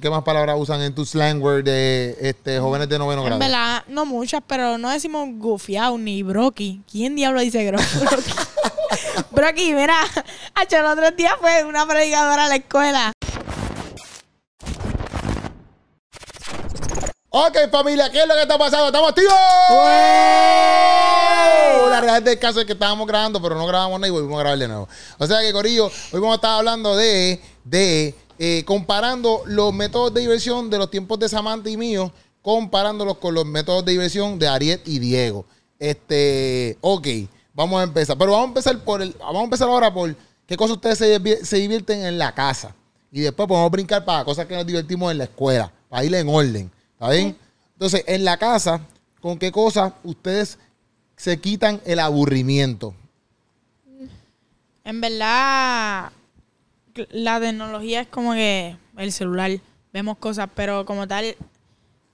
¿Qué más palabras usan en tu slang word de este, jóvenes de noveno grado? En verdad, no muchas, pero no decimos gufiao ni broki. ¿Quién diablo dice broki? broki, mira, hasta los otros días fue una predicadora a la escuela. Ok, familia, ¿qué es lo que está pasando? ¡Estamos activos! La realidad del caso es que estábamos grabando, pero no grabamos nada y volvimos a grabar de nuevo. O sea que, Corillo, hoy vamos a estar hablando de, de eh, comparando los métodos de diversión de los tiempos de Samantha y mío, comparándolos con los métodos de diversión de Ariel y Diego. Este, ok, vamos a empezar. Pero vamos a empezar por el, vamos a empezar ahora por qué cosas ustedes se, divierten en la casa. Y después podemos brincar para cosas que nos divertimos en la escuela, para ir en orden. ¿Está bien? Entonces, en la casa, ¿con qué cosas ustedes se quitan el aburrimiento? En verdad, la tecnología es como que el celular, vemos cosas, pero como tal,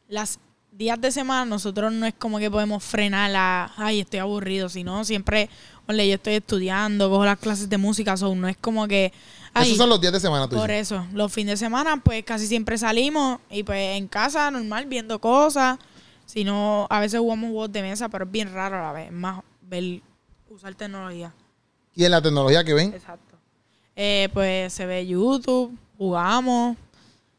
las días de semana nosotros no es como que podemos frenar la, ay, estoy aburrido, sino siempre, oye, yo estoy estudiando, cojo las clases de música, son no es como que... Esos son los días de semana, tú Por eso, los fines de semana pues casi siempre salimos y pues en casa normal viendo cosas, sino a veces jugamos juegos de mesa, pero es bien raro a la vez, más ver, usar tecnología. Y en la tecnología que ven, Exacto eh, pues se ve YouTube, jugamos,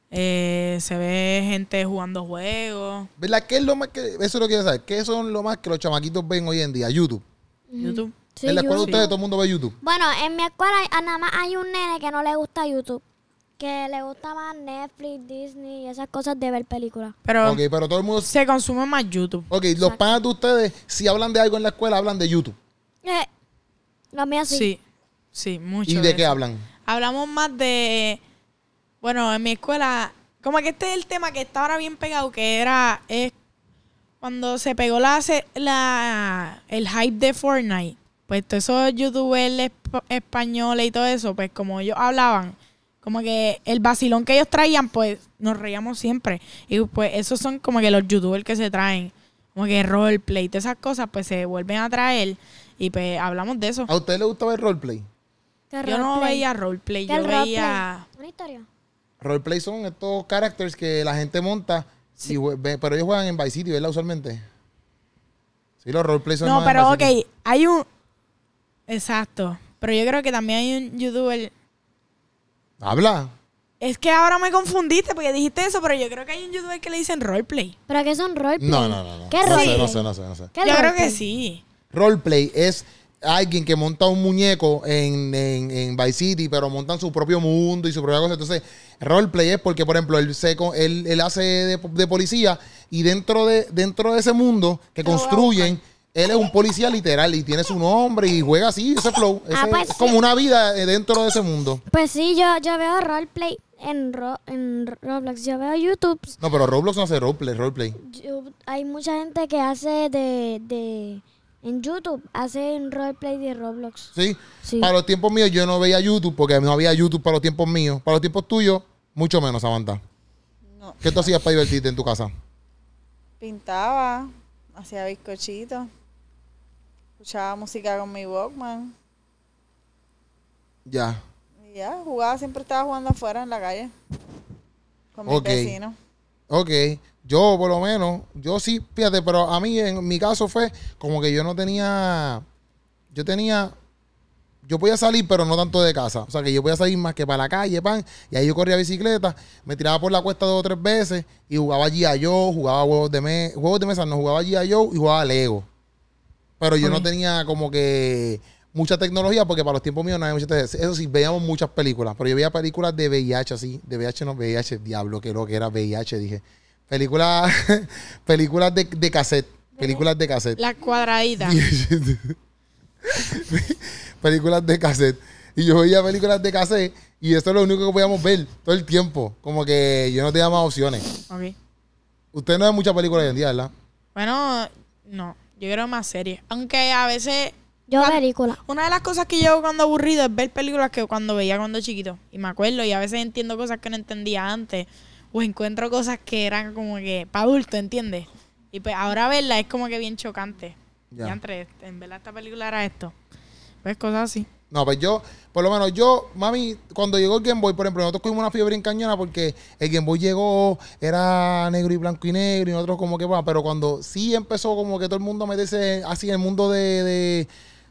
eh, se ve gente jugando juegos. ¿Verdad? ¿Qué es lo más que, eso lo que saber, qué son lo más que los chamaquitos ven hoy en día? YouTube. Mm. YouTube. en la escuela de ustedes todo el mundo ve YouTube. Bueno, en mi escuela nada más hay un nene que no le gusta YouTube. Que le gusta más Netflix, Disney y esas cosas de ver películas. Pero pero todo el mundo... se consume más YouTube. Ok, los padres de ustedes, si hablan de algo en la escuela, hablan de YouTube. Eh, los míos Sí. Sí, mucho. ¿Y de, qué hablan? Hablamos más de. Bueno, en mi escuela. Como que este es el tema que está ahora bien pegado, que era. Es cuando se pegó la, la el hype de Fortnite. Pues todos esos youtubers españoles y todo eso, pues como ellos hablaban, como que el vacilón que ellos traían, pues nos reíamos siempre. Y pues esos son como que los youtubers que se traen, como que roleplay, y todas esas cosas, pues se vuelven a traer y pues hablamos de eso. ¿A usted le gustaba el roleplay? Yo no veía roleplay, yo roleplay? veía... Una historia. Roleplay son estos characters que la gente monta, sí. pero ellos juegan en Vice City, ¿verdad? Usualmente. Sí, los roleplays son... No, pero ok, hay un... Exacto. Pero yo creo que también hay un youtuber... Habla. Es que ahora me confundiste porque dijiste eso, pero yo creo que hay un youtuber que le dicen roleplay. ¿Pero qué son roleplay? No, no, no. no. ¿Qué no roleplay? Sé, no sé, no sé, no sé. Yo creo que sí. Roleplay es alguien que monta un muñeco en, en, Vice City, pero montan su propio mundo y su propia cosa. Entonces, roleplay es porque, por ejemplo, él, seco, él, hace de, policía y dentro de, dentro de ese mundo que construyen, él es un policía literal y tiene su nombre y juega así, ese flow. Ah, pues es como una vida eh, dentro de ese mundo. Pues sí, yo, yo veo roleplay. En, en, Roblox. Yo veo YouTube. No, pero Roblox no hace roleplay. roleplay. hay mucha gente que hace de en YouTube hace hacen roleplay de Roblox. ¿Sí? Para los tiempos míos yo no veía YouTube porque no había YouTube para los tiempos míos. Para los tiempos tuyos, mucho menos, Samantha. No. ¿Qué tú hacías para divertirte en tu casa? Pintaba, hacía bizcochitos, escuchaba música con mi Walkman. Ya. ya, jugaba, siempre estaba jugando afuera en la calle con mis vecinos. Ok, yo por lo menos, yo sí, fíjate, pero a mí en mi caso fue como que yo no tenía, yo tenía, yo podía salir, pero no tanto de casa. O sea, que yo podía salir más que para la calle, pan. Y ahí yo corría bicicleta, me tiraba por la cuesta dos o tres veces y jugaba allí a yo, jugaba juegos de mesa, de mesa, no jugaba allí a yo y jugaba Lego. Pero yo no tenía como que mucha tecnología, porque para los tiempos míos no había mucha tecnología. Eso sí, veíamos muchas películas, pero yo veía películas de VIH así, de VIH no, VIH, diablo, que lo que era VIH, dije. Películas, películas de, cassette, películas de cassette. La cuadraída películas de cassette. Y yo veía películas de cassette y esto es lo único que podíamos ver todo el tiempo. Como que yo no tenía más opciones. Ok. Usted no ve muchas películas hoy en día, ¿verdad? Bueno, no. Yo quiero más series. Aunque a veces yo película. Una de las cosas que yo cuando aburrido es ver películas que cuando veía cuando chiquito. Y me acuerdo, y a veces entiendo cosas que no entendía antes. O encuentro cosas que eran como que para adulto, ¿entiendes? Y pues ahora verla es como que bien chocante. Ya. Y entre, en verdad esta película era esto. Pues cosas así. No, pues yo, por lo menos yo, mami, cuando llegó el Game Boy, por ejemplo, nosotros tuvimos una fiebre en cañona porque el Game Boy llegó, era negro y blanco y negro, y nosotros como que, bueno, pero cuando sí empezó como que todo el mundo me dice así en el mundo de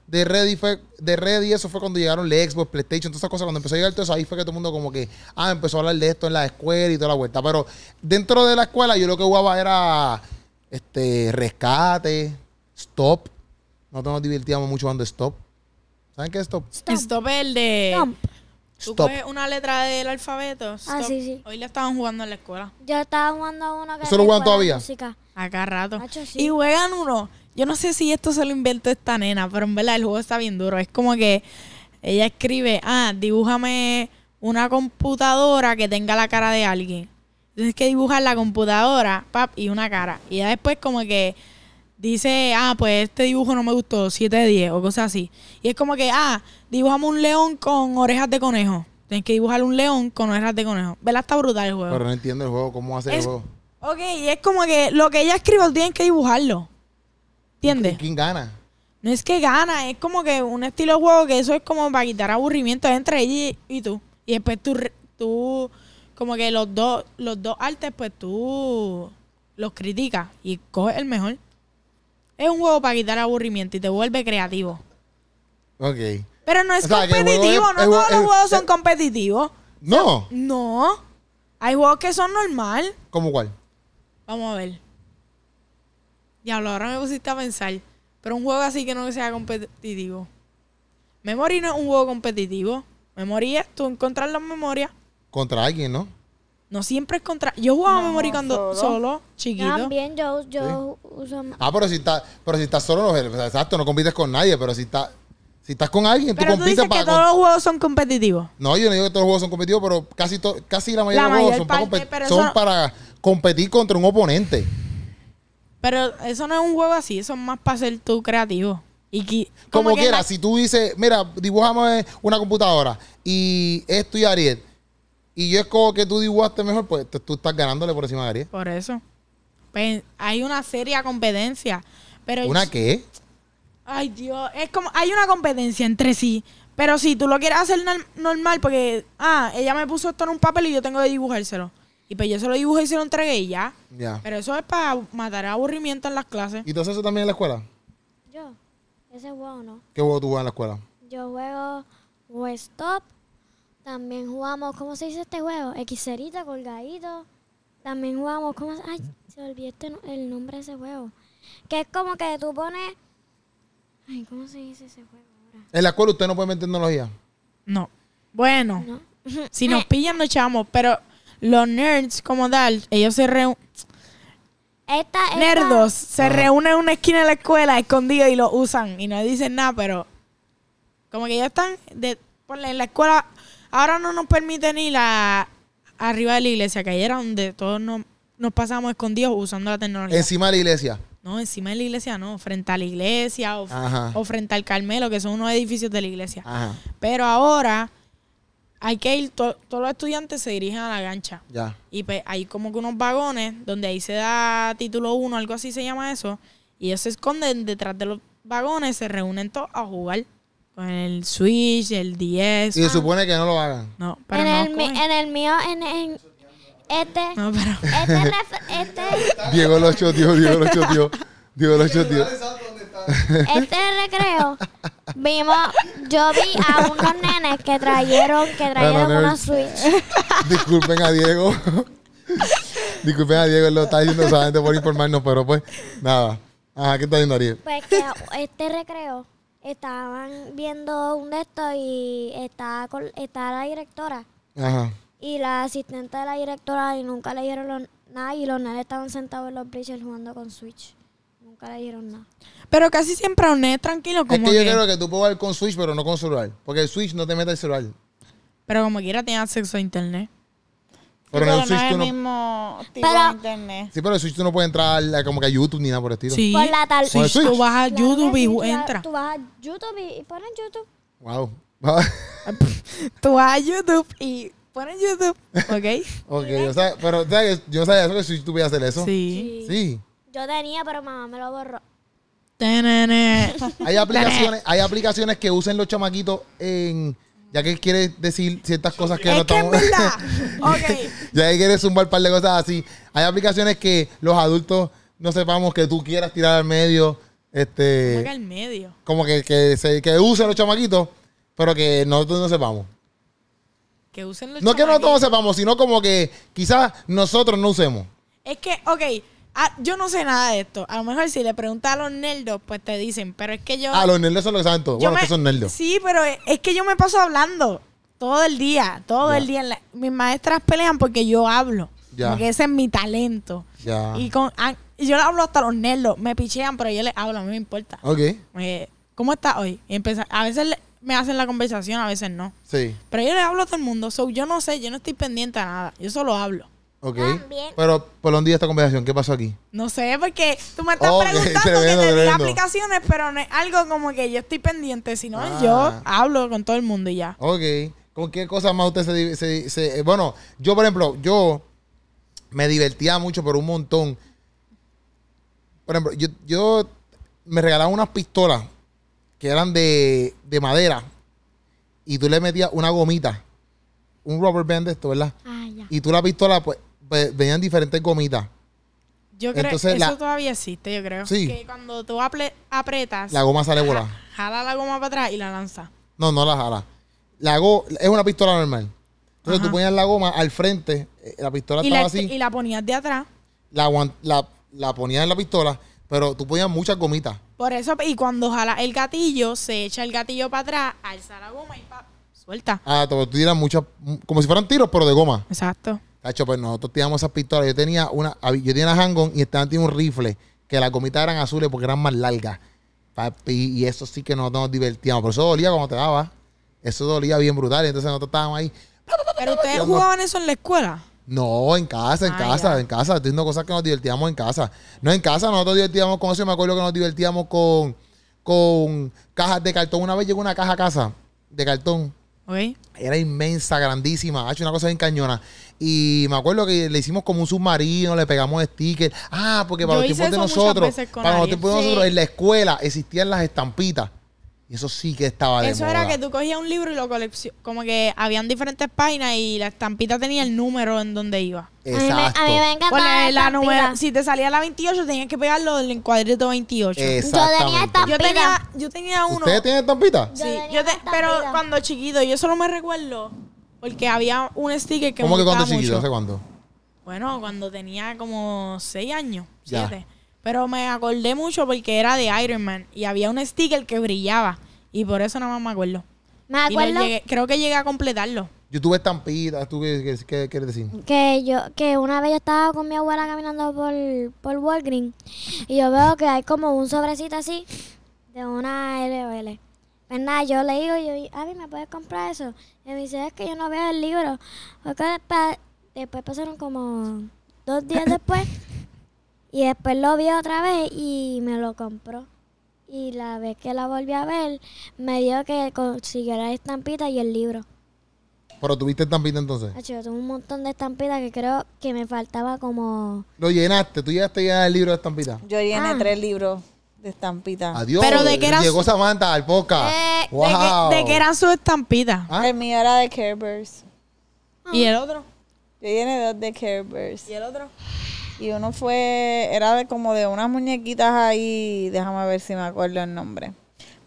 de Ready fue, de Ready, eso fue cuando llegaron la Xbox, PlayStation, todas esas cosas. Cuando empezó a llegar todo eso, ahí fue que todo el mundo como que, ah, empezó a hablar de esto en la escuela y toda la vuelta. Pero dentro de la escuela yo lo que jugaba era este rescate, stop. Nosotros nos divertíamos mucho jugando stop. ¿Saben qué es stop? Stop, stop el de... Tú una letra del alfabeto. Ah, sí, sí. Hoy le estaban jugando en la escuela. Yo estaba jugando a una que. ¿Eso lo juegan todavía? Música. Acá rato. Y juegan uno yo no sé si esto se lo inventó esta nena, pero en verdad el juego está bien duro. Es como que ella escribe, ah, dibújame una computadora que tenga la cara de alguien. Tienes que dibujar la computadora, pap, y una cara. Y ya después como que dice, ah, pues este dibujo no me gustó, 7 de 10 o cosas así. Y es como que, ah, dibujamos un león con orejas de conejo. Tienes que dibujar un león con orejas de conejo. ¿Verdad? Está brutal el juego. Pero no entiendo el juego, cómo hace el juego. Ok, y es como que lo que ella escribe tienes que dibujarlo. ¿Quién gana? No es que gana, es como que un estilo de juego que eso es como para quitar aburrimiento entre ella y, tú. Y después tú, tú, como que los dos, los dos artes, pues tú los criticas y coges el mejor. Es un juego para quitar aburrimiento y te vuelve creativo. Ok. Pero no es competitivo, no todos los juegos son eh, competitivos. No. no. Hay juegos que son normal. ¿Cómo cuál? Vamos a ver. Diablo, ahora me pusiste a pensar. Pero un juego así que no sea competitivo. Memory no es un juego competitivo. Memory es tú encontrar las memorias. Contra alguien, ¿no? No siempre es contra. Yo jugaba no, memory cuando solo, chiquito. También yo, yo sí. Ah, pero si estás pero si estás solo, no, exacto, no compites con nadie, pero si estás si estás con alguien, pero tú compites dices que todos los juegos son competitivos. No, yo no digo que todos los juegos son competitivos, pero casi casi la mayoría de los juegos son, para son para competir contra un oponente. Pero eso no es un juego así, eso es más para ser tú creativo. Y como, quiera, si tú dices, mira, dibujamos una computadora y esto y Ariel, y yo es como que tú dibujaste mejor, pues tú estás ganándole por encima de Ariel. Por eso. hay una seria competencia. Pero ¿Una qué? Ay, Dios. Es como, hay una competencia entre sí. Pero si tú lo quieres hacer normal, porque, ah, ella me puso esto en un papel y yo tengo que dibujárselo. Y pues yo se lo dibujé y se lo entregué y ya. Ya. Pero eso es para matar aburrimiento en las clases. ¿Y tú haces eso también en la escuela? Yo. Ese juego no. ¿Qué juego tú juegas en la escuela? Yo juego West Top También jugamos, ¿cómo se dice este juego? Xerita, colgadito. También jugamos, ¿cómo se Ay, se olvidó este el nombre de ese juego. Que es como que tú pones. Ay, ¿cómo se dice ese juego ahora? En la escuela usted no puede meter tecnología. No. Bueno, si nos pillan, nos echamos, pero los nerds como tal, ellos se reúnen. Nerdos se reúnen en una esquina de la escuela escondidos y lo usan y no dicen nada, pero como que ya están de, en la escuela. Ahora no nos permiten ir la arriba de la iglesia, que ahí era donde todos nos, pasábamos escondidos usando la tecnología. Encima de la iglesia. No, encima de la iglesia no, frente a la iglesia o, frente al Carmelo, que son unos edificios de la iglesia. Pero ahora hay que ir, todos los estudiantes se dirigen a la gancha. Ya. Y pues hay como que unos vagones donde ahí se da título 1, algo así se llama eso. Y ellos se esconden detrás de los vagones, se reúnen todos a jugar con el Switch, el 10. Y se ah. supone que no lo hagan. No, en, el, en el mío, en, este. No, pero. Este, este, Diego lo choteó, Diego lo choteó. Diego lo choteó. Este recreo vimos, yo vi a unos nenes que trajeron, que trajeron una Switch. Disculpen a Diego. Disculpen a Diego, él lo está diciendo solamente por informarnos, pero pues, nada. Ajá, ¿qué está diciendo Ariel? Pues que este recreo estaban viendo un de estos y estaba, con, estaba la directora. Ajá. Y la asistente de la directora y nunca le dieron nada y los nenes estaban sentados en los bridges jugando con Switch. Nunca le dieron nada. Pero casi siempre uné tranquilo como Es que yo creo que tú puedes ir con Switch, pero no con celular. Porque el Switch no te mete el celular. Pero como quiera tiene acceso a internet. Pero en el Switch no... mismo tipo internet. Sí, pero el Switch tú no puedes entrar como que a YouTube ni nada por el estilo. Sí. Por la tal... tú vas a YouTube y entra. Tú vas a YouTube y pones YouTube. Wow. Tú vas a YouTube y pones YouTube, ¿ok? ok, o sea, pero yo sabía eso que el Switch tú podías hacer eso. Sí. Sí. Yo tenía, pero mamá me lo borró hay aplicaciones, hay aplicaciones que usen los chamaquitos en. Ya que quiere decir ciertas cosas que no estamos. Ya que quiere zumbar un par de cosas así. Hay aplicaciones que los adultos no sepamos que tú quieras tirar al medio. Este. Como al medio. Como que, usen los chamaquitos, pero que nosotros no sepamos. Que usen los No que nosotros no sepamos, sino como que quizás nosotros no usemos. Es que, ok Ah, yo no sé nada de esto. A lo mejor si le preguntas a los nerdos, pues te dicen, pero es que yo... Ah, los nerdos son los santos. Bueno, que son nerdos. Sí, pero e, es que yo me paso hablando todo el día, todo el día. mis maestras pelean porque yo hablo. Porque ese es mi talento. Y con ah, yo hablo hasta los nerdos. Me pichean, pero yo les hablo, a mí me importa. Ok. Eh, ¿Cómo está hoy? a veces me hacen la conversación, a veces no. Sí. Pero yo les hablo a todo el mundo. So, yo no sé, yo no estoy pendiente a nada. Yo solo hablo. Ok. Pero, ¿por dónde esta conversación? ¿Qué pasó aquí? No sé, porque tú me estás preguntando que aplicaciones, pero es algo como que yo estoy pendiente, Si no, yo ah. hablo con todo el mundo y ya. Ok. ¿Con qué cosas más usted se, eh, Bueno, yo, por ejemplo, yo me divertía mucho por un montón. Por ejemplo, yo, yo me regalaba unas pistolas que eran de, madera y tú le metías una gomita, un rubber band de esto, ¿verdad? Ah, ya. Y tú la pistola, pues, Veían diferentes gomitas. Yo creo eso todavía existe, yo creo. Que cuando tú apretas. La goma sale volada. Jala la goma para atrás y la lanza. No, no la jala. La es una pistola normal. Entonces tú ponías la goma al frente, eh, la pistola estaba así. Y la ponías de atrás. La, la, la ponías en la pistola, pero tú ponías muchas gomitas. Por eso, y cuando jala el gatillo, se echa el gatillo para atrás, alza la goma y suelta. Ah, tú tiras muchas, como si fueran tiros, pero de goma. Exacto hecho, pues nosotros teníamos esas pistolas. Yo tenía una, yo tenía una hangon y estaban tenía un rifle, que las gomitas eran azules porque eran más largas. Y, eso sí que nosotros nos divertíamos. Pero eso dolía cuando te daba. Eso dolía bien brutal. entonces nosotros estábamos ahí. ¿Pero ustedes jugaban eso en la escuela? No, en casa, en ah, casa, en casa. Estoy cosas que nos divertíamos en casa. No, en casa nosotros divertíamos con eso. me acuerdo que nos divertíamos con, con cajas de cartón. Una vez llegó una caja a casa de cartón. Okay. Era inmensa, grandísima. Ha hecho una cosa bien cañona. Y me acuerdo que le hicimos como un submarino, le pegamos stickers. Ah, porque para los tiempos de nosotros, para los tiempos de nosotros, en la escuela existían las estampitas. Y eso sí que estaba de Eso era que tú cogías un libro y lo coleccionabas. Como que habían diferentes páginas y la estampita tenía el número en donde iba. Exacto. A mí si te salía la 28, tenías que pegarlo del cuadrito 28. exacto Yo tenía estampita. Yo tenía, yo uno. ¿Ustedes tienen estampitas Sí. Pero cuando chiquito, yo solo me recuerdo porque había un sticker que ¿Cómo que cuando mucho. ¿Hace cuánto? Bueno, cuando tenía como seis años, siete. Pero me acordé mucho porque era de Iron Man y había un sticker que brillaba. Y por eso nada más me acuerdo. Me creo que llegué a completarlo. Yo tuve estampitas, ¿tú qué, quieres decir? que yo que una vez yo estaba con mi abuela caminando por, por Walgreens y yo veo que hay como un sobrecito así de una LOL. Pues nada, yo le digo, yo, a mí me puedes comprar eso me dice, es que yo no veo el libro. después pasaron como dos días después. Y después lo vi otra vez y me lo compró. Y la vez que la volví a ver, me dio que consiguiera la estampita y el libro. ¿Pero tuviste estampita entonces? yo tuve un montón de estampitas que creo que me faltaba como... Lo llenaste, tú ya ya el libro de estampita. Yo llené ah. tres libros estampita. estampitas. Adiós. Pero de eh, que era Llegó Samantha al eh, de eran sus estampitas. Ah. El mío era de Care Bears. Ah. ¿Y el otro? Yo tiene dos de Care Bears. el otro? Y uno fue, era como de unas muñequitas ahí, déjame ver si me acuerdo el nombre.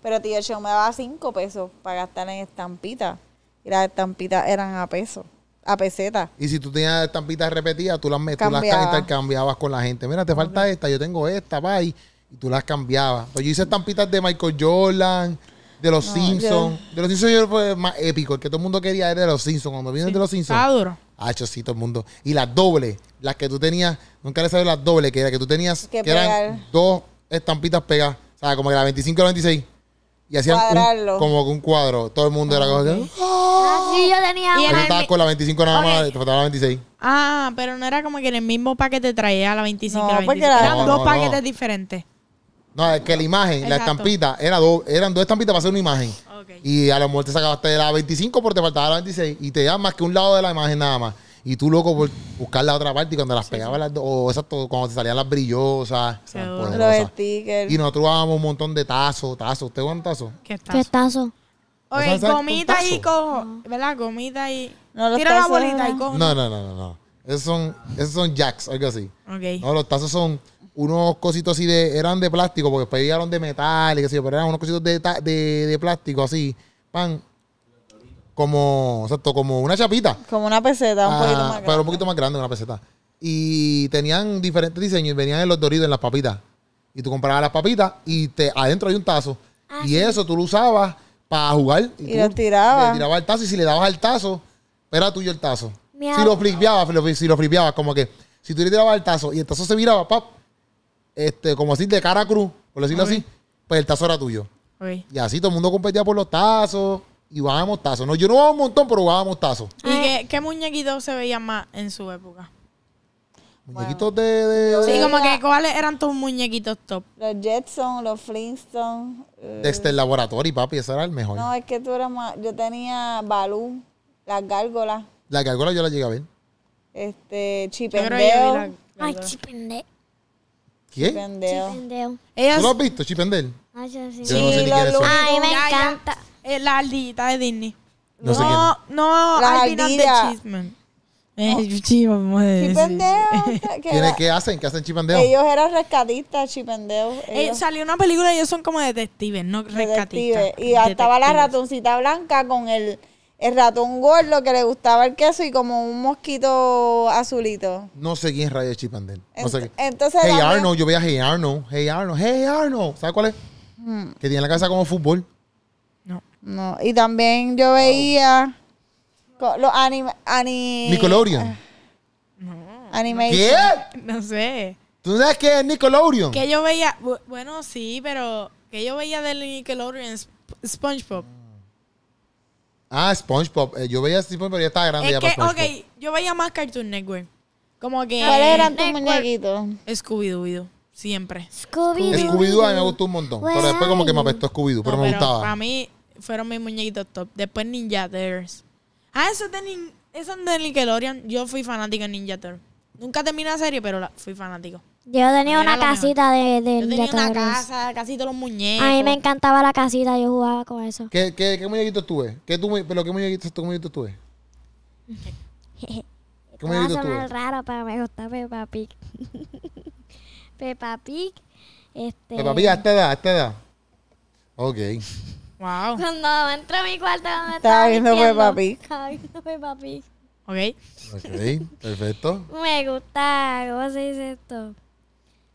Pero tío, yo me daba cinco pesos para gastar en estampitas. Y las estampitas eran a peso, a peseta. Y si tú tenías estampitas repetidas, tú las, metías, tú las cambiabas con la gente. Mira, te falta esta, yo tengo esta, bye y tú las cambiabas. Pues yo hice estampitas de Michael Jordan, de los Simpsons. De los Simpsons yo fue más épico. El que todo el mundo quería era de los Simpsons. Cuando vienen de los Simpsons. Ah, duro. Ah, yo sí, todo el mundo. Y las dobles, las que tú tenías, nunca le sabes las dobles, que era que tú tenías, que, eran dos estampitas pegadas. O sea, como que la 25 y la 26. Y hacían un, como un cuadro. Todo el mundo era como que... Ah". Ah, sí, yo tenía... Y en con la 25 nada más te faltaba la 26. Ah, pero no era como que en el mismo paquete traía la 25 no, y la 26. Eran dos paquetes diferentes. No, es que la imagen, la estampita, era eran dos estampitas para hacer una imagen. Y a te sacabas, de la 25 porque te faltaba la 26. Y te daban más que un lado de la imagen nada más. Y tú, loco, por buscar la otra parte y cuando las pegabas, o exacto, cuando te salían las brillosas. Los stickers. Y nosotros dábamos un montón de tazos, tazos. ¿Usted un tazos? ¿Qué tazos? ¿Qué tazo? Oye, gomitas y cojo, ¿verdad? Gomitas y... Tira la bolita y cojo. No, no, no, no. no. Esos, son, esos son jacks, algo así. Okay. No, los tazos son unos cositos así de, eran de plástico, porque pedían de metal y qué sé yo, pero eran unos cositos de, plástico así, pan, como, exacto, como una chapita. Como una peseta, un poquito más grande. Pero un poquito más grande una peseta. Y tenían diferentes diseños y venían en los doritos, en las papitas. Y tú comprabas las papitas y te adentro hay un tazo. Ah, y eso tú lo usabas para jugar. Y, lo tirabas. Le tirabas al tazo y si le dabas al tazo, era tuyo el tazo. si, lo flipeabas, si lo como que si tú le tirabas al tazo y el tazo se viraba, este, como así, de cara cruz, por decirlo así, pues el tazo era tuyo. Y así todo el mundo competía por los tazos y bajábamos tazos. No, yo no bajaba un montón, pero bajábamos tazos. ¿Y ah. qué, muñequitos se veían más en su época? Muñequitos de, Sí, como que cuáles eran tus muñequitos top. Los Jetson, los Flintstones. Desde eh. este, el laboratorio, papi, ese era el mejor. No, es que tú eras más. Yo tenía Balú, las gárgolas. Las gárgolas yo las llegué a ver. Este, Chipendeo. Ay, Chipendeo. ¿Quién? Chipendeo. ¿Tú lo has visto, Chipendel? Ah, sí. Ay, me encanta. la aldita de Disney. No, no, sé La aldita de eh, Chisman. Chipendeo. qué hacen? ¿Qué hacen chipendeo? Ellos eran rescatistas, chipendeo. Eh, salió una película y ellos son como detectives, no rescatistas. Y estaba la ratoncita blanca con el el ratón gordo que le gustaba el queso y como un mosquito azulito. No sé quién es de Chipandel. No sé quién. Entonces, hey Arnold, yo veía Hey Arnold, Hey Arnold, Hey Arnold. ¿Sabes cuál es? Hmm. Que tiene la casa como fútbol. No. No, y también yo veía los anima Ani... Nickelodeon. No. Animation. ¿Qué? No sé. ¿Tú sabes qué es Nickelodeon? Que yo veía... Bueno, sí, pero... Que yo veía del Nickelodeon SpongeBob. Ah, SpongeBob. Eh, yo veía SpongeBob, pero ya estaba grande. ya ok, yo veía más Cartoon Network. Como que. ¿Cuáles eran tus muñequitos? Scooby-Doo. Siempre. Scooby-Doo. Scooby-Doo a mí me gustó un montón. Pero después, como que me apestó Scooby-Doo, pero, no, me gustaba. Para mí fueron mis muñequitos top. Después Ninja Turtles. Ah, esos de, nin esos de Nickelodeon. Yo fui fanático de Ninja Turtles. Nunca terminé la serie, pero fui fanático. Yo tenía una casita de, de, Yo tenía una casa, casita de los muñecos. A mí me encantaba la casita, yo jugaba con eso. ¿Qué, qué, qué muñequitos tuve? ¿Qué tú, pero qué muñequitos, tú, muñequito tuve? ¿Qué muñequitos tuve? raro, pero me gusta Peppa Pig. Peppa Pig, este... Peppa Pig, a esta edad, a esta Ok. Wow. Cuando entro a mi cuarto, estaba viendo Peppa Pig. Estaba viendo Peppa Pig. Ok. Ok, perfecto. me gusta, ¿cómo se dice esto?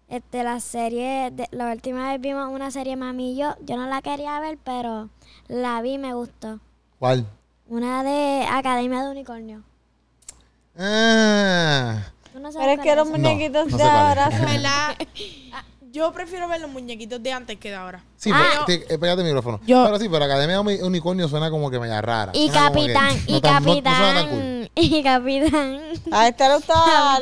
Este, la serie, de, la última vez vimos una serie Mamillo, yo. no la quería ver, pero la vi y me gustó. ¿Cuál? Una de Academia de Unicornio. Ah. pero es que los muñequitos de yo prefiero ver los muñequitos de antes que de ahora. Sí, pero, ah. espérate el micrófono. Pero sí, pero Academia Unicornio suena como que me rara. Y Capitán, y Capitán, y Capitán. A este le gustaba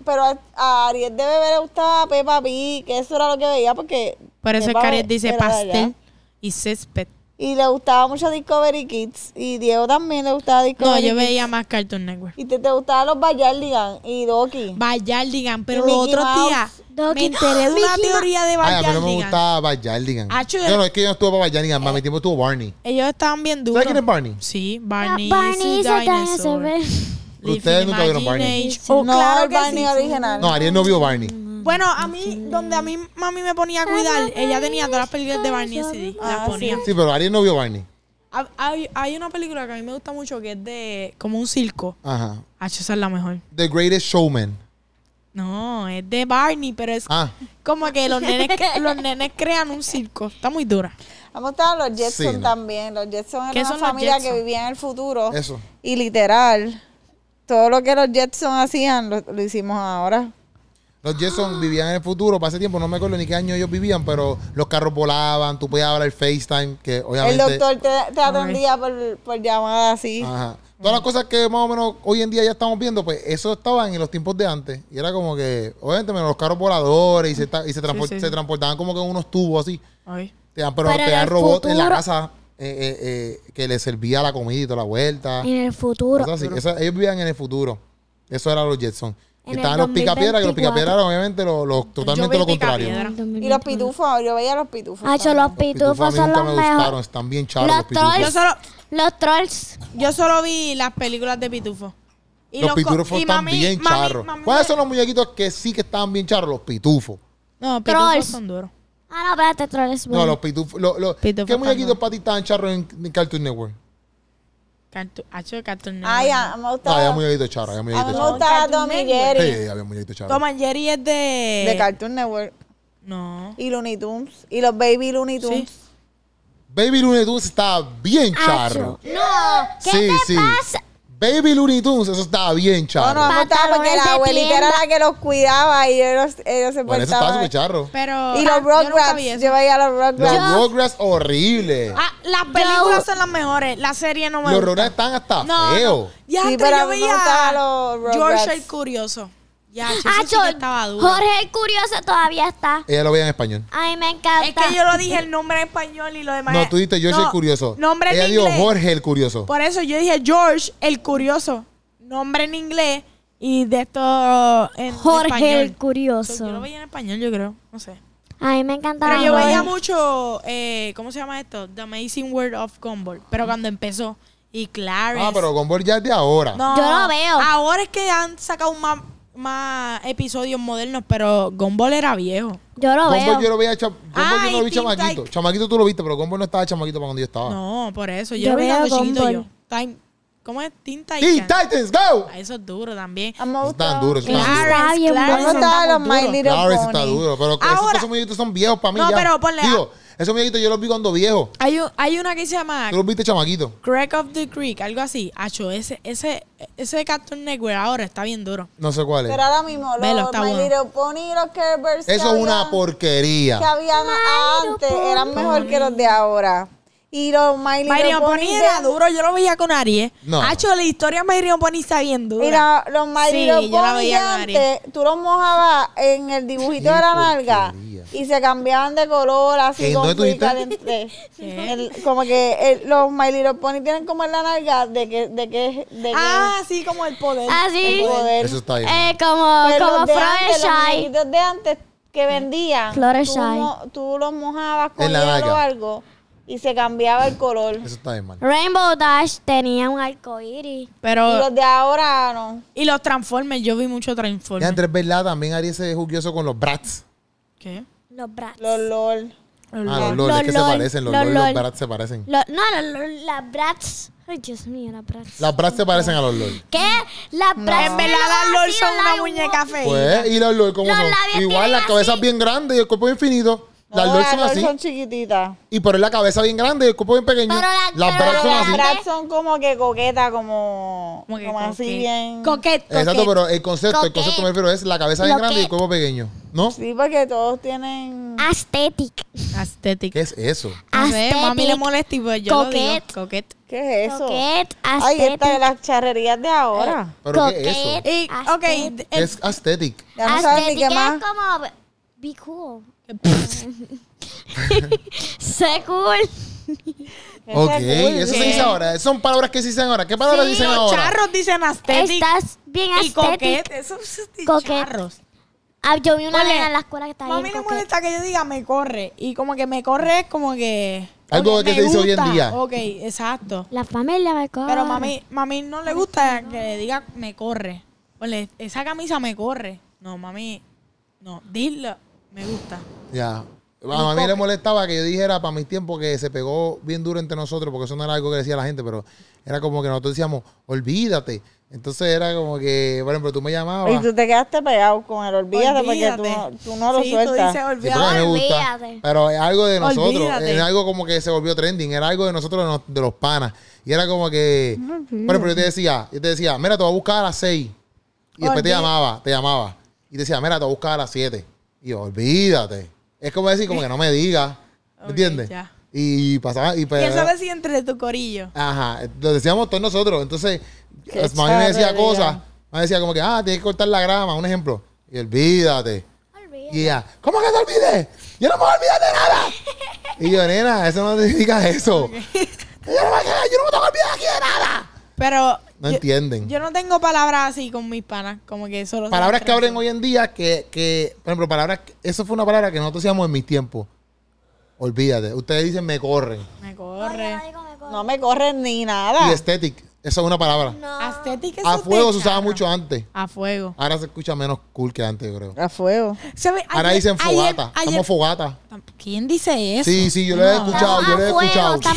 pero a, Ariel debe ver le gustaba Peppa Pig, que eso era lo que veía porque... Por eso es que Ariel dice pastel y césped. Y le gustaba mucho Discovery Kids. Y Diego también le gustaba Discovery Kids. No, yo veía más Cartoon Network. Y te, te gustaban los Bayardigan y Doki. Bayardigan, pero los otros días me enteré de una teoría de Bayardigan. a mí no me gustaba Bayardigan. yo, eh, no, es que yo no estuve para Bayardigan, más mi eh, tiempo estuvo Barney. Ellos estaban bien duros. ¿Sabes quién es Barney? Sí, Barney. Barney dinosaur. Ustedes nunca vieron Barney. Oh, claro que Barney original. No, Ariel no vio Barney. Mm-hmm. Bueno, a mí, donde a mí mami me ponía a cuidar, ella tenía todas las películas de Barney en CD. las ah, ponía. Sí, pero Ariel no vio Barney. Hay, hay, una película que a mí me gusta mucho que es de como un circo. Ajá. H, esa es la mejor. The Greatest Showman. No, es de Barney, pero es ah. como que los nenes, los nenes crean un circo. Está muy dura. hemos estado los Jetson también. Los Jetson eran una familia que vivía en el futuro. Eso. Y literal todo lo que los Jetson hacían lo, hicimos ahora. Los Jetson vivían en el futuro, para tiempo, no me acuerdo ni qué año ellos vivían, pero los carros volaban, tú podías hablar FaceTime, que obviamente... El doctor te, atendía por, por, llamada así. Todas las cosas que más o menos hoy en día ya estamos viendo, pues eso estaba en los tiempos de antes. Y era como que, obviamente, los carros voladores y se, y se, transportaban como que en unos tubos así. pero, te dan robots en la casa eh, eh, eh, que le servía la comida y toda la vuelta. en el futuro. ellos vivían en el futuro. Eso era los Jetsons. estaban los picapiedras, que los picapiedras eran obviamente lo totalmente lo contrario. Y los pitufos, yo veía los pitufos. Ah, yo los pitufos, los pitufos son me Gustaron, están bien charros los, los trolls. Yo solo vi las películas de pitufos. Y los, pitufos están bien charros. ¿Cuáles son los muñequitos que sí que estaban bien charros? Los pitufos. No, pitufos son duros. Ah, no, espérate, Troll es bueno. No, los pitufos. Lo, lo, ¿Qué muñequitos para ti estaban charros en, Cartoon Network? Cartoon, hecho Cartoon Network. Ah, ya, me gustaba. Ah, había muñequitos charros. A me gustaba Tom y Jerry. Sí, había muñequitos charros. Tom and Jerry es de. De Cartoon Network. No. Y Looney Tunes. Y los Baby Looney Tunes. Sí. Baby Looney Tunes está bien charro. No, ¿qué sí, te sí. pasa? Baby Looney Tunes, eso estaba bien, charro. No, no, no estaba porque la abuelita era la que los cuidaba y ellos, ellos se portaban. Bueno, eso estaba súper charro. Pero, y ah, los Rugrats, yo, veía los Rugrats. Los Rugrats horrible. Ah, las películas son las mejores, la serie no me Los Rugrats están hasta feos. Ya, sí, pero yo veía los George el Curioso. Ya, ah, estaba duro. Jorge el Curioso todavía está. Ella lo veía en español. Ay, me encanta. Es que yo lo dije eh, el nombre en español y lo demás. No, tú dijiste Jorge el Curioso. Nombre Ella dijo Jorge el Curioso. Por eso yo dije George el Curioso. Nombre en inglés y de esto en Jorge el Curioso. yo lo veía en español, yo creo. No sé. Ay, me encantaba. Pero yo veía mucho, eh, ¿cómo se llama esto? The Amazing World of Gumball. Pero cuando empezó. Y Clarence... Ah, pero Gumball ya es de ahora. yo lo veo. Ahora es que han sacado un mapa más episodios modernos, pero Gumball era viejo. Yo lo Gumball yo lo veía, yo no lo vi chamaquito. Chamaquito tú lo viste, pero Gumball no estaba chamaquito para cuando yo estaba. No, por eso. Yo, lo vi chiquito yo. Time- ¿Cómo es? Tinta Titans Teen Titans, go! Ah, eso es duro también. Están duros, están Está Clarence, está duro, pero esos personajes muñequitos son viejos para mí No, pero ponle- Digo, ah, esos muñequitos yo los vi cuando viejo. Hay, hay una que se llama. ¿Tú los viste, chamaquito? Crack of the Creek, algo así. Hacho, ese, ese, ese cartón ahora está bien duro. No sé cuál es. Pero ahora mismo, los Velo, My bueno. Little Pony los Care Eso es una porquería. Que habían antes, eran mejor que los de ahora. Y lo Miley, era duro, yo lo veía con Aries. No. Hacho, la historia de Little Pony está bien dura. los Miley sí, yo la veía tú los mojabas en el dibujito de la nalga y se cambiaban de color así con el, como que los My Pony tienen como la nalga de que de que, de ah sí como el poder ah sí eso está bien eh, como los de antes, de antes que vendían tú, los mojabas con hielo o algo y se cambiaba el color. Eso está bien mal. Rainbow Dash tenía un arco iris. Pero, y los de ahora no. Y los Transformers, yo vi mucho Transformers. Ya, Andrés verdad, también Ari se eso con los Brats. ¿Qué? Los Brats. Los LOL. ah, los LOL, es que se parecen, los, LOL y los Brats se parecen. no, las Brats. Ay, Dios mío, las Brats. Las Brats se parecen a los LOL. ¿Qué? Las Brats. En verdad, las LOL son una muñeca fea. Pues, ¿y los LOL cómo son? Igual, las es bien grande y el cuerpo infinito las no, son así. son chiquititas. Y por él la cabeza bien grande y el cuerpo bien pequeño. las bras son las así. Las son como que coqueta, como, como, así bien. coqueta Exacto, pero el concepto, el concepto me refiero es la cabeza bien grande y el cuerpo pequeño. ¿No? Sí, porque todos tienen. Aesthetic. Aesthetic. ¿Qué es eso? A mami le molesta y pues yo coquet. Coquet. ¿Qué es eso? Coquet, Ay, esta de las charrerías de ahora. ¿Pero qué es eso? Y, ok. Es aesthetic. Aesthetic es como be cool. Se cool. Ok, eso se dice ahora. Son palabras que se dicen ahora. ¿Qué palabras dicen los ahora? charros dicen aesthetic. Estás bien Y coquete. Eso charros. Ah, yo vi una lena en la escuela que estaba Mami A no me molesta que yo diga me corre. Y como que me corre es como que. Algo que te se dice hoy en día. Ok, exacto. La familia me corre. Pero mami, mami no le gusta que diga me corre. Ole, esa camisa me corre. No, mami. No, dilo. Me gusta. Ya. a mí le molestaba que yo dijera para mi tiempo que se pegó bien duro entre nosotros, porque eso no era algo que decía la gente, pero era como que nosotros decíamos, olvídate. Entonces era como que, por ejemplo, tú me llamabas. Y tú te quedaste pegado con el olvídate, porque tú, no lo sí, sueltas. Tú dices, olvídate. Pero es algo de nosotros, es algo como que se volvió trending, era algo de nosotros, de los, panas. Y era como que, por ejemplo, yo te decía, yo te decía, mira, te voy a buscar a las 6. Y después te llamaba, te llamaba. Y decía, mira, te voy a buscar a las siete y olvídate. Es como decir, como que no me digas. ¿Me entiendes? Ya. Y pasaba. Y pues, ¿Quién sabe si entre tu corillo? Ajá. Lo decíamos todos nosotros. Entonces, mami eh, me decía cosas. Me decía como que, ah, tienes que cortar la grama, un ejemplo. Y olvídate. Y ya, ¿cómo que te olvides? Yo no me voy a olvidar de nada. y yo, nena, eso no significa eso. yo, no me, yo no me tengo que olvidar aquí de nada. Pero. No entienden. Yo no tengo palabras así con mis panas, como que solo. Palabras que abren hoy en día que, que. Por ejemplo, palabras. Eso fue una palabra que nosotros hacíamos en mis tiempos. Olvídate. Ustedes dicen me corren. Me corren. No, me corren ni nada. Y estética. Esa es una palabra. No. a fuego se usaba mucho antes. A fuego. Ahora se escucha menos cool que antes, yo creo. A fuego. Ahora dicen fogata. Ayer, estamos fogata. ¿Quién dice eso? Sí, sí, yo lo he escuchado. Yo lo he escuchado.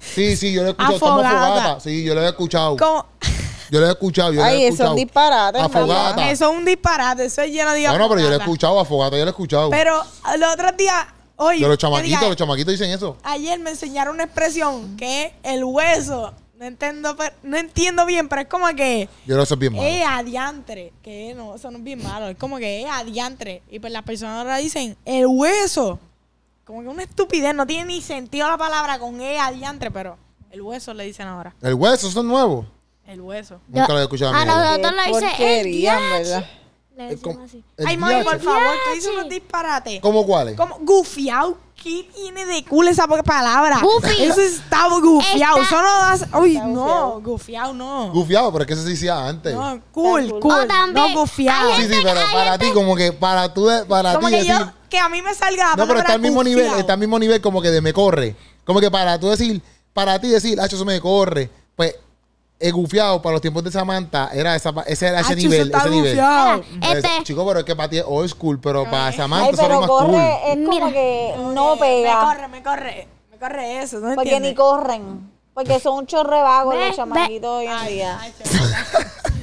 Sí, sí, yo lo he escuchado. Estamos fogata. Sí, yo lo he escuchado. Yo lo he escuchado. Ay, eso es un disparate. Afogata. Eso es un disparate. Eso es lleno de. No, no, pero yo lo he escuchado. A fogata, yo lo he escuchado. Pero eh, los otros días. Oye, de los chamaquitos, los chamaquitos dicen eso. Ayer me enseñaron una expresión que es el hueso no entiendo, pero, no entiendo bien, pero es como que. Yo no sé bien Es adiantre. Que no, eso no es bien malo. Es como que es adiantre. Y pues las personas ahora dicen, el hueso. Como que una estupidez. No tiene ni sentido la palabra con es adiantre, pero el hueso le dicen ahora. ¿El hueso? ¿Son nuevo? El hueso. Nunca lo he escuchado. A, a otros lo dice el le eh, decimos así. Ay, mami, por favor, tú dices unos disparates. ¿Cómo cuáles? Como gufiao. ¿Qué tiene de cool esa palabra? Eso está gufiao. Eso no das. Uy, no. Gufiao no. Gufiao, pero es que eso se decía antes. No, cool, cool. no gufiao. Sí, sí, pero para ti, como que para tú, para ti. decir, yo, que a mí me salga. no, pero está al mismo nivel, está al mismo nivel como que de me corre. Como que para tú decir, para ti decir, ah, eso me corre. Pues eh, gufiado para los tiempos de Samantha era ese, nivel. ese nivel. Este... Chico, pero es que para ti es old school, pero para Samantha Ay, pero más corre, cool. Es como que no pega. Me corre, me corre. Me corre eso. No Porque ni corren. Porque son un chorre los chamaquitos hoy en día.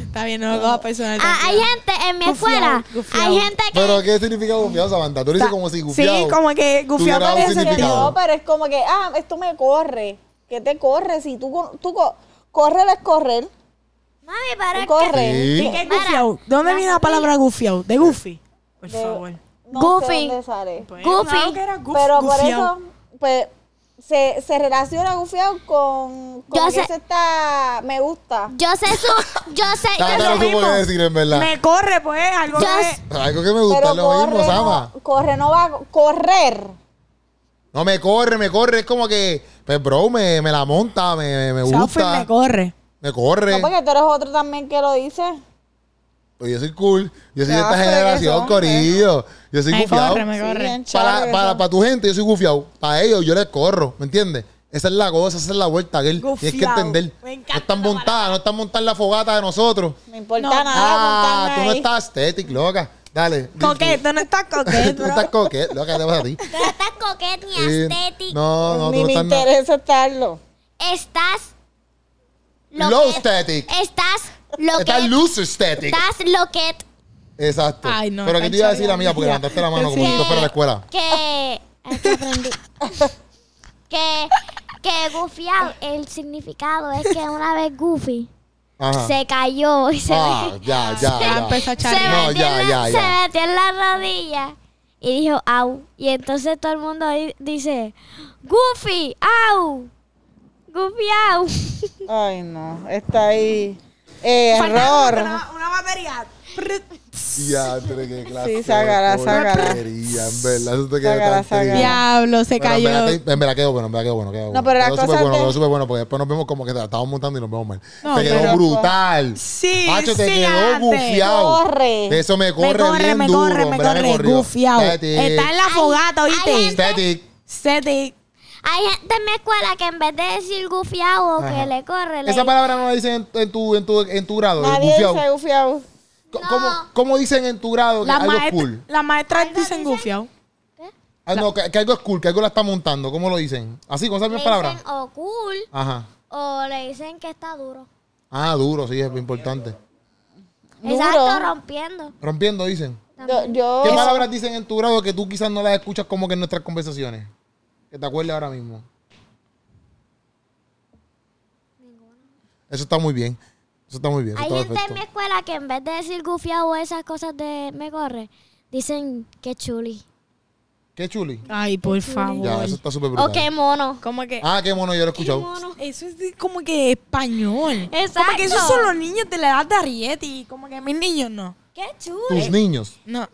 Está bien, no lo cojo Ah, hay gente en mi escuela. Hay gente que. ¿Pero qué significa gufiado, Samantha? Tú dices como si gufiado. Sí, como que gufiado parece No, pero es como que, ah, esto me corre. ¿Qué te corre? Si tú. tú correr es correr. Mami, para correr. Sí. ¿Qué es gufiao? ¿De dónde viene la palabra gufiao? ¿De goofy? Por favor. No Goofy. Goofy. Pero por eso, pues, se, se relaciona gufiao con, con Yo sé. está, me gusta. Yo sé su. Yo sé. Yo lo mismo. decir, en verdad. Me corre, pues, algo de... Algo que me gusta lo corre, mismo, Sama. corre no va a correr. No me corre, me corre. Es como que, pues, bro, me, me la monta, me, me pues, gusta. me corre. Me corre. No, porque tú eres otro también que lo dice. Pues yo soy cool. Yo soy de esta generación, corillo. Yo soy gufiado. me corre. para, para, para, tu gente, yo soy gufiado. Para ellos, yo les corro, ¿me entiendes? Esa es la cosa, esa es la vuelta, que él tienes que entender. no están montadas, no están montadas la fogata de nosotros. No importa nada. Ah, tú no estás estética, loca. Dale. tú no estás coqueto. no estás coquete, lo que te pasa a ti. No estás coquete ni estético. No, no, Ni me interesa estarlo. Estás. Lo Low Estás lo Estás loser Estás lo Exacto. Ay, no, Pero que te iba a decir la mía porque levantaste la mano como si fuera la escuela. Que. que que. Que ah, el significado es que una vez goofy se cayó y se ah, ya, ya, se, metió en la, rodilla y dijo au. Y entonces todo el mundo dice, Goofy, au. Goofy, au. Ay, no, está ahí. Eh, error. una batería. Diantre, qué clase. Sí, sácala, sácala. En verdad, eso te queda tan Diablo, se cayó. Bueno, en verdad, en verdad quedó bueno, en verdad quedó bueno. Quedó bueno. No, pero la cosa. Súper bueno, quedó súper bueno, porque después nos vemos como que estábamos montando y nos vemos mal. te quedó brutal. Sí, Macho, te quedó gufiado. Eso me corre, me corre me corre, Me corre, me corre, gufiado. Está en la fogata, ¿oíste? Static. Static. Hay gente en mi escuela que en vez de decir gufiado que le corre, Esa palabra no la dicen en, tu, en, tu, en tu grado, Nadie dice gufiado. ¿Cómo, dicen en tu grado que la algo es cool? Las dicen gufiado. Ah, no, que, algo es cool, que algo la está montando. ¿Cómo lo dicen? Así, con esas mismas palabras. o cool. Ajá. O le dicen que está duro. Ah, duro, sí, es importante. Exacto, rompiendo. Rompiendo, dicen. ¿Qué palabras dicen en tu grado que tú quizás no las escuchas como que en nuestras conversaciones? Que te acuerdes ahora mismo. Eso está muy bien. Eso está muy bien. Hay gente en mi escuela que en vez de decir gufiado o esas cosas de me corre, dicen que chuli. ¿Qué chuli? Ay, por favor. Ya, eso está súper brutal. O qué mono. ¿Cómo que? Ah, qué mono, yo lo he escuchado. Eso es como que español. Exacto. Como que esos son los niños de la edad de Arieti. Como que mis niños no. ¿Qué chuli? ¿Tus niños? No.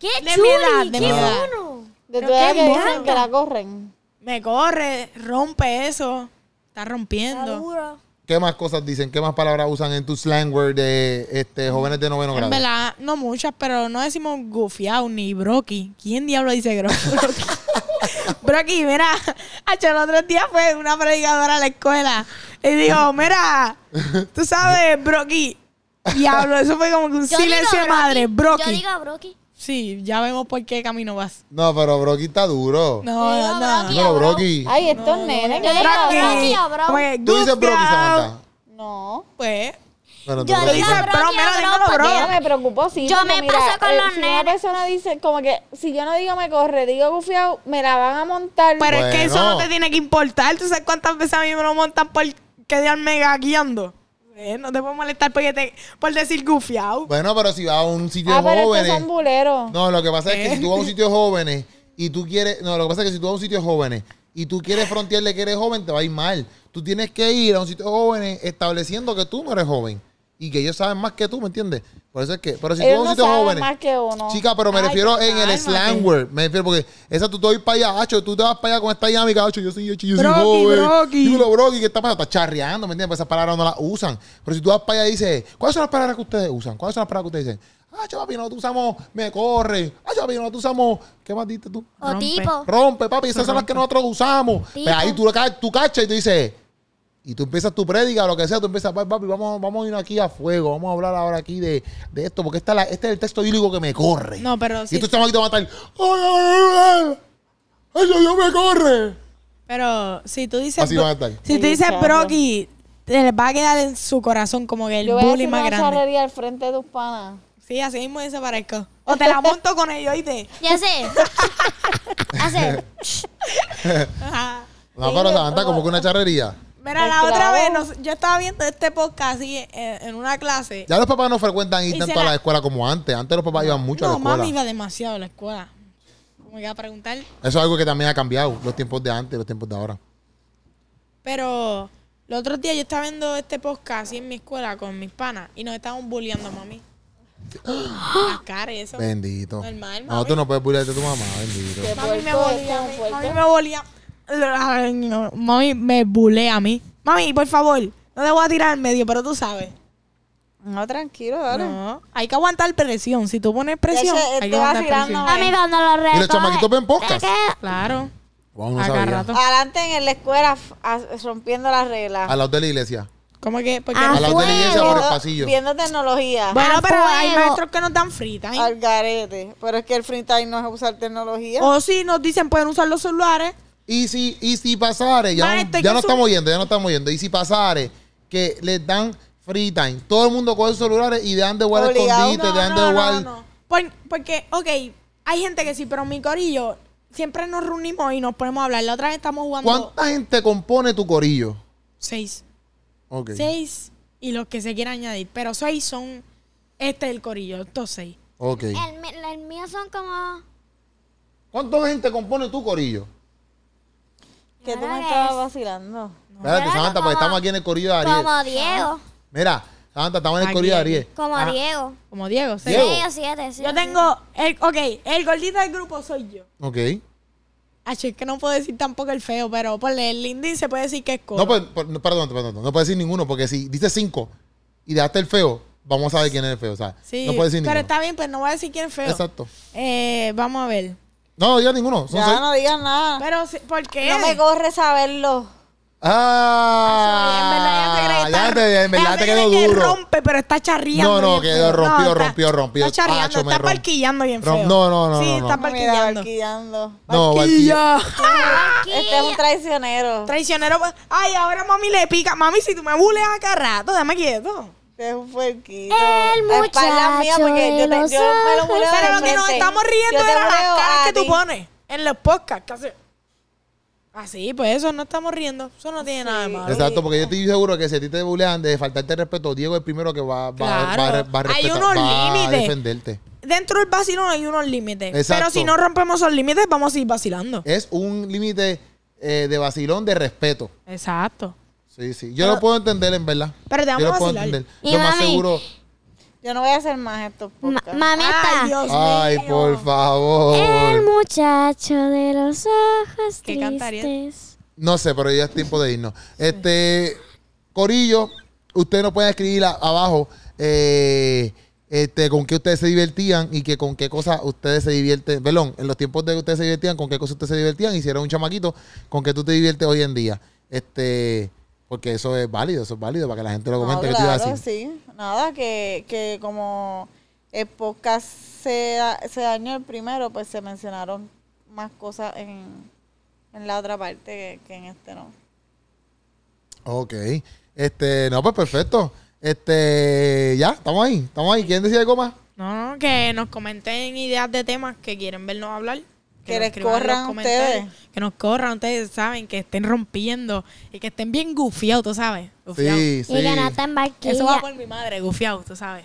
¿Qué de chuli? Mi edad, de ¿Qué mono? De tu edad que que la corren. Me corre, rompe eso. Está rompiendo. ¿Qué más cosas dicen? ¿Qué más palabras usan en tu slang word de este, jóvenes de noveno grado? En verdad, no muchas, pero no decimos gufiao ni broki. ¿Quién diablo dice broki? broki, mira, hacha, los otros días fue una predicadora a la escuela y dijo, mira, tú sabes, broki. Diablo, eso fue como un silencio de madre. Broki. Yo digo broki. Sí, ya vemos por qué camino vas. No, pero Brocky está duro. No, no. No, Brocky. Ay, estos nenes. Yo digo Brocky Tú dices Brocky, pues, Samantha. No. Pues. Pero yo digo pero mira, me preocupó, sí. Yo me paso con eh, los nenes. Si una persona dice, como que, si yo no digo me corre, digo gufiado, me la van a montar. Pero es que eso no te tiene que importar. ¿Tú sabes cuántas veces a mí me lo montan por quedarme guiando? no te puedo molestar porque te, por decir gufiado. Bueno, pero si vas a un sitio ah, No, lo que pasa es que si tú vas a un eh. sitio joven jóvenes y tú quieres. No, lo que pasa es que si tú vas a un sitio joven y tú quieres frontearle que eres joven, te va a ir mal. Tú tienes que ir a un sitio joven estableciendo que tú no eres joven y que ellos saben más que tú, ¿me entiendes? Por eso es que, pero si ellos tú no jóvenes. Más que uno. Chica, pero me refiero en el slang word. Me refiero porque esa tú te vas para allá, hacho tú te vas para allá con esta dinámica, hacho yo soy yo, yo soy joven. Broky. lo broky, ¿qué está pasando? Está charreando, ¿me entiendes? Pero pues esas palabras no las usan. Pero si tú vas para allá y dices, ¿cuáles son las palabras que ustedes usan? ¿Cuáles son las palabras que ustedes dicen? Ah, papi, no tú usamos me corre. Ah, papi, no tú usamos. ¿Qué más diste tú? rompe. Rompe, papi. Esas son las que nosotros usamos. Pero pues ahí tú, tú cachas y tú dices, y tú empiezas tu prédica, lo que sea, tú empiezas, papi, vamos, vamos a ir aquí a fuego, vamos a hablar ahora aquí de, de esto, porque este es el texto bíblico que me corre. No, pero Y tú estamos aquí te va a matar. ¡Ay, ay, Dios me corre! Pero si tú dices. Si tú dices Brocky, te va a quedar en su corazón como que el Yo voy a hacer más una grande. al frente de tus panas. Sí, así mismo desaparezco. O te la monto con ellos, ¿oíste? Ya sé. Ya Ajá. No, pero Santa, como que una charrería. Mira, la otra vez yo estaba viendo este podcast así en, una clase. Ya los papás no frecuentan ir tanto a la escuela como antes. Antes los papás iban mucho a la No, escuela. mami iba demasiado a la escuela. Me iba a preguntar. Eso es algo que también ha cambiado. Los tiempos de antes y los tiempos de ahora. Pero los otros días yo estaba viendo este podcast así en mi escuela con mis panas y nos estaban bulleando, mami. Las caras eso. Bendito. Normal, no, tú no puedes burlarte de tu mamá. Bendito. A Mami me volían, me bolía. Mami me bulea a mí. Mami, por favor, no te voy a tirar al medio, pero tú sabes. No, tranquilo, dale. No, hay que aguantar presión. Si tú pones presión, hay este que aguantar presión. Eh. Mami, reto. Y los chamaquitos ven podcast. Claro. Vamos a Adelante en la escuela rompiendo las reglas. A lado de la iglesia. ¿Cómo que? Porque a, la lado de la iglesia por el pasillo. Viendo tecnología. Bueno, pero hay maestros que nos dan free time. Al garete. Pero es que el free time no es usar tecnología. O si nos dicen pueden usar los celulares. Y si, y si pasare, ya, no este estamos yendo, ya no estamos yendo. Y si pasare, que les dan free time. Todo el mundo coge celulares y dejan de jugar escondite, no, dejan de jugar. porque, ok, hay gente que sí, pero mi corillo, siempre nos reunimos y nos ponemos a hablar. La otra vez estamos jugando. ¿Cuánta gente compone tu corillo? Seis. Ok. Seis y los que se quieran añadir. Pero seis son. Este es el corillo, estos seis. Ok. El, el mío son como. ¿Cuánta gente compone tu corillo? Que tú me estabas vacilando. Espérate, Santa, porque estamos aquí en el corrido de Ariel. Como Diego. Mira, Santa, estamos en el corrido de Ariel. Como Diego. Como Diego, sí. Diego. Seis siete, Yo tengo. El, ok, el gordito del grupo soy yo. Ok. Acho, es que no puedo decir tampoco el feo, pero por el lindy se puede decir que es coro. Pues, no, pues, perdón, perdón, no puedo decir ninguno, porque si dices cinco y dejaste el feo, vamos a ver quién es el feo, o Sí, no puedo decir ninguno. pero está bien, pero pues, no voy a decir quién es feo. Exacto. Eh, vamos a ver. No, no ninguno. ya no digas nada. Pero, ¿por qué? No me corre saberlo. Ah, ya te, en verdad te quedó duro. rompe, pero está charriando. No, no, quedó- rompió, rompió, rompió. Está charriando, está parquillando bien feo. no, no, no, Sí, está parquillando. No, Parquilla. Este es un traicionero. Traicionero. Pues, ay, ahora mami le pica. Mami, si tú me buleas acá rato, dame quieto. Es un puerquito. El la mía, porque yo, te, me lo Pero lo que nos estamos riendo de las caras que tú pones en los podcasts. Así, ah, pues eso no estamos riendo. Eso no tiene nada de malo. Exacto, porque yo estoy seguro que si a ti te bulean de faltarte respeto, Diego es el primero que va, va, claro. va, va, va a Hay unos límites. defenderte. Dentro del vacilón hay unos límites. Pero si no rompemos esos límites, vamos a ir vacilando. Es un límite eh, de vacilón de respeto. Exacto. Sí, sí. Yo lo puedo entender, en verdad. Pero te vamos Yo lo puedo más seguro. Yo no voy a hacer más esto. Ay, por favor. El muchacho de los ojos ¿Qué cantarías? No sé, pero ya es tiempo de irnos. Este, Corillo, usted no puede escribir abajo eh, este, con qué ustedes se divertían y que con qué cosas ustedes se divierten. Belón, en los tiempos de que ustedes se divertían, con qué cosas ustedes se divertían. Hicieron si un chamaquito, con qué tú te diviertes hoy en día. Este. Porque eso es válido, eso es válido para que la gente lo comente. No, claro, sí. Nada, que, que como el podcast se, año dañó el primero, pues se mencionaron más cosas en, en la otra parte que, en este no. Ok. Este, no, pues perfecto. Este, ya, estamos ahí, estamos ahí. ¿Quién decía algo más? No, no, que nos comenten ideas de temas que quieren vernos hablar. Que, que les corran ustedes. Que nos corran ustedes, saben, que estén rompiendo y que estén bien gufiados, tú sabes. Sí, sí. Y que no estén balquilla. Eso va por mi madre, gufiados, tú sabes.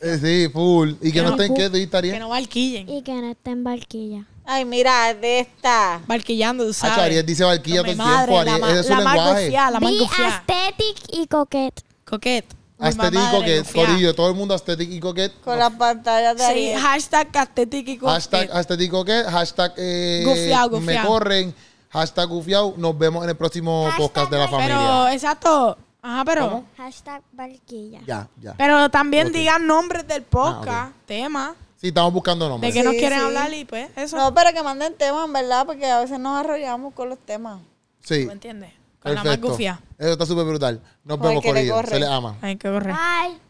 Eh, sí, full. Y que, no, estén, ¿qué estaría? Que no barquillen. Y que no estén balquilla. Ay, mira, de esta. Barquillando, tú ah, sabes. Ariel dice barquilla todo el tiempo. Ariel, la, ese es su lenguaje. Gufiada, la más gufiada. aesthetic y coquet, coquet. Hasta que, todo el mundo estético que. Con las pantallas de ahí. hashtag Aesthetic y Hashtag hashtag eh, me corren, hashtag gufiao. Nos vemos en el próximo podcast de la familia. Pero, exacto. Ajá, pero. Hashtag Barquilla. Ya, ya. Pero también digan nombres del ah, podcast, tema. Sí, estamos buscando nombres. De que nos quieren hablar y pues eso. No, pero que manden temas, en verdad, porque a veces nos arrollamos con los temas. Sí. ¿Me entiendes? Con la más gufia. Eso está súper brutal. Nos vemos, Se le ama. Hay que correr. Bye.